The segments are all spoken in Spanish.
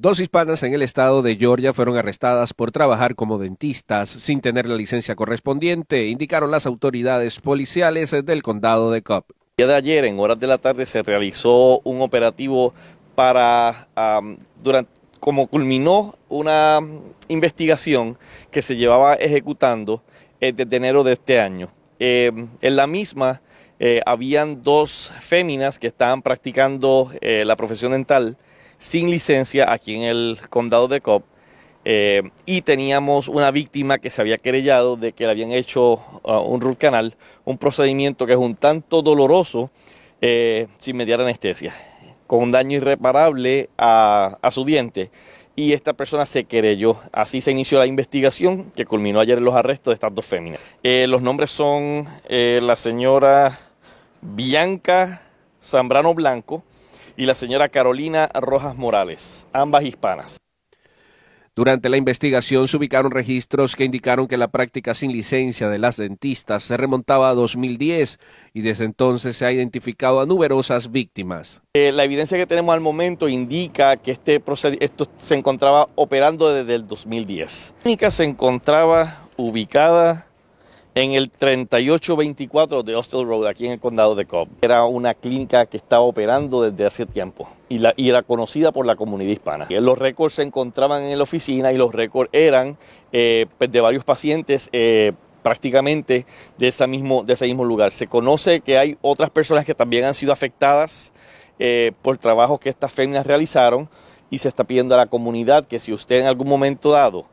Dos hispanas en el estado de Georgia fueron arrestadas por trabajar como dentistas sin tener la licencia correspondiente, indicaron las autoridades policiales del condado de Cobb. El día de ayer, en horas de la tarde, se realizó un operativo para, como culminó una investigación que se llevaba ejecutando eh, desde enero de este año. Em, en la misma eh, habían dos féminas que estaban practicando eh, la profesión dental sin licencia aquí en el condado de Cobb. Eh, y teníamos una víctima que se había querellado de que le habían hecho uh, un root canal, un procedimiento que es un tanto doloroso eh, sin mediar anestesia, con un daño irreparable a, su diente y esta persona se querelló. Así se inició la investigación que culminó ayer en los arrestos de estas dos féminas. Eh, los nombres son la señora Bianca Zambrano Blanco y la señora Carolina Rojas Morales, ambas hispanas. Durante la investigación se ubicaron registros que indicaron que la práctica sin licencia de las dentistas se remontaba a 2010 y desde entonces se ha identificado a numerosas víctimas. Eh, la evidencia que tenemos al momento indica que este esto se encontraba operando desde el 2010. La clínica se encontraba ubicada en el 3824 de Hostel Road, aquí en el condado de Cobb. Era una clínica que estaba operando desde hace tiempo y, la, era conocida por la comunidad hispana. Los récords se encontraban en la oficina y los récords eran eh, pues, de varios pacientes. Eh, prácticamente de, ese mismo, de ese mismo lugar. Se conoce que hay otras personas que también han sido afectadas eh, por trabajos que estas féminas realizaron y se está pidiendo a la comunidad que si usted en algún momento dado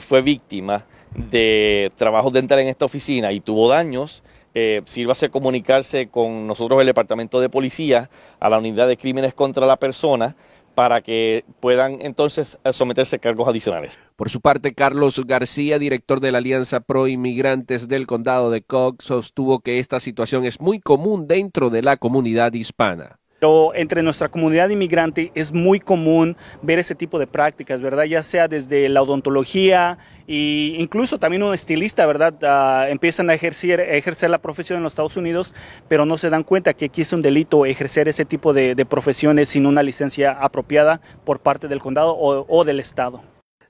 fue víctima, de trabajos dentro en esta oficina y tuvo daños, eh, sírvase comunicarse con nosotros el Departamento de Policía a la Unidad de Crímenes contra la Persona para que puedan entonces eh, someterse a cargos adicionales. Por su parte, Carlos García, director de la Alianza Pro Inmigrantes del Condado de Cox, sostuvo que esta situación es muy común dentro de la comunidad hispana. Pero entre nuestra comunidad inmigrante es muy común ver ese tipo de prácticas, ¿verdad? Ya sea desde la odontología e incluso también un estilista, ¿verdad? Ah, empiezan a ejercer, ejercer la profesión en los Estados Unidos, pero no se dan cuenta que aquí es un delito ejercer ese tipo de, profesiones sin una licencia apropiada por parte del condado o, del estado.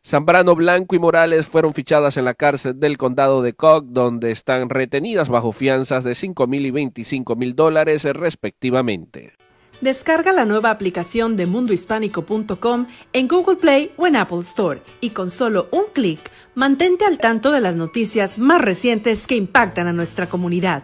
Zambrano Blanco y Morales fueron fichadas en la cárcel del condado de Cook, donde están retenidas bajo fianzas de 5 mil y 25 mil dólares respectivamente. Descarga la nueva aplicación de mundohispánico.com en Google Play o en Apple Store y con solo un clic mantente al tanto de las noticias más recientes que impactan a nuestra comunidad.